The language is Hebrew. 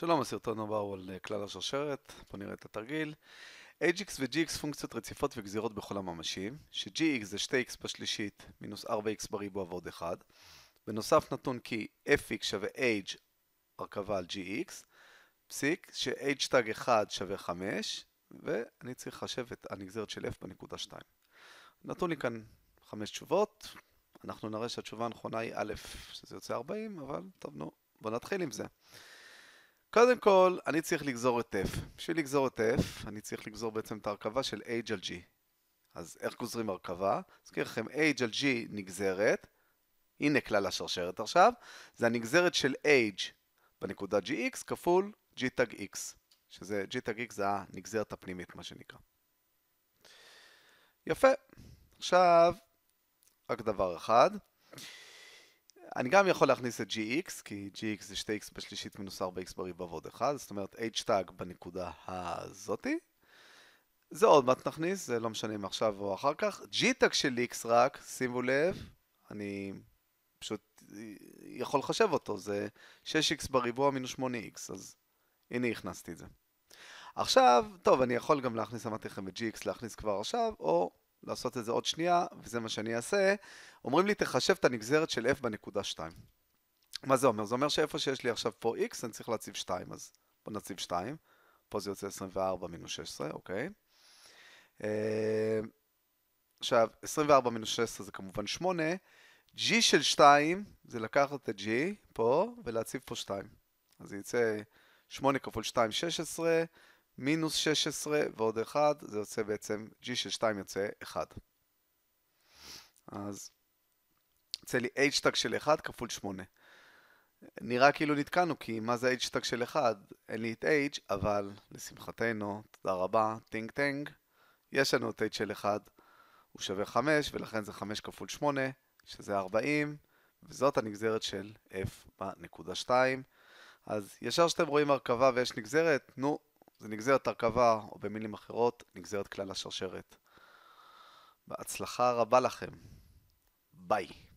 שלום, הסרטון הבא הוא על אה, כלל השרשרת, בואו נראה את התרגיל. hx ו-gx פונקציות רציפות וגזירות בכל הממשים, ש-gx זה 2x בשלישית מינוס 4x בריבוע ועוד 1. בנוסף נתון כי fx שווה h הרכבה על gx, פסיק, ש-h תג 1 שווה 5, ואני צריך לחשב את הנגזרת של f בנקודה 2. נתון לי כאן 5 תשובות, אנחנו נראה שהתשובה הנכונה היא א', שזה יוצא 40, אבל טוב נו, בואו נתחיל עם זה. קודם כל, אני צריך לגזור את f. בשביל לגזור את f, אני צריך לגזור בעצם את ההרכבה של h על g. אז איך גוזרים הרכבה? אזכיר לכם, h על g נגזרת, הנה כלל השרשרת עכשיו, זה הנגזרת של h בנקודה gx כפול g tag x, שזה g tag x זה הנגזרת הפנימית, מה שנקרא. יפה. עכשיו, רק דבר אחד. אני גם יכול להכניס את gx, כי gx זה 2x בשלישית מינוס 4x בריבה ועוד 1, זאת אומרת h tag בנקודה הזאתי. זה עוד מעט נכניס, זה לא משנה אם עכשיו או אחר כך. g tag של x רק, שימו לב, אני פשוט אה, יכול לחשב אותו, זה 6x בריבוע מינוס 8x, אז הנה הכנסתי את זה. עכשיו, טוב, אני יכול גם להכניס, אמרתי לכם את gx להכניס כבר עכשיו, או לעשות את זה עוד שנייה, וזה מה שאני אעשה, אומרים לי תחשב את הנגזרת של f בנקודה 2. מה זה אומר? זה אומר שאיפה שיש לי עכשיו פה x אני צריך להציב 2, אז בוא נציב 2, פה זה יוצא 24 מינוס 16, אוקיי? אה, עכשיו, 24 מינוס 16 זה כמובן 8, g של 2 זה לקחת את g פה ולהציב פה 2. אז זה יצא 8 כפול 2, 16, מינוס 16 ועוד 1, זה יוצא בעצם, g של 2 יוצא 1. אז יוצא לי h-tag של 1 כפול 8. נראה כאילו נתקענו, כי מה זה h-tag של 1? אין לי את h, אבל לשמחתנו, תודה רבה, טינג טינג, יש לנו את h של 1, הוא שווה 5, ולכן זה 5 כפול 8, שזה 40, וזאת הנגזרת של f בנקודה 2. אז ישר שאתם רואים הרכבה ויש נגזרת, נו, זה נגזרת הרכבה, או במילים אחרות, נגזרת כלל השרשרת. בהצלחה רבה לכם. ביי.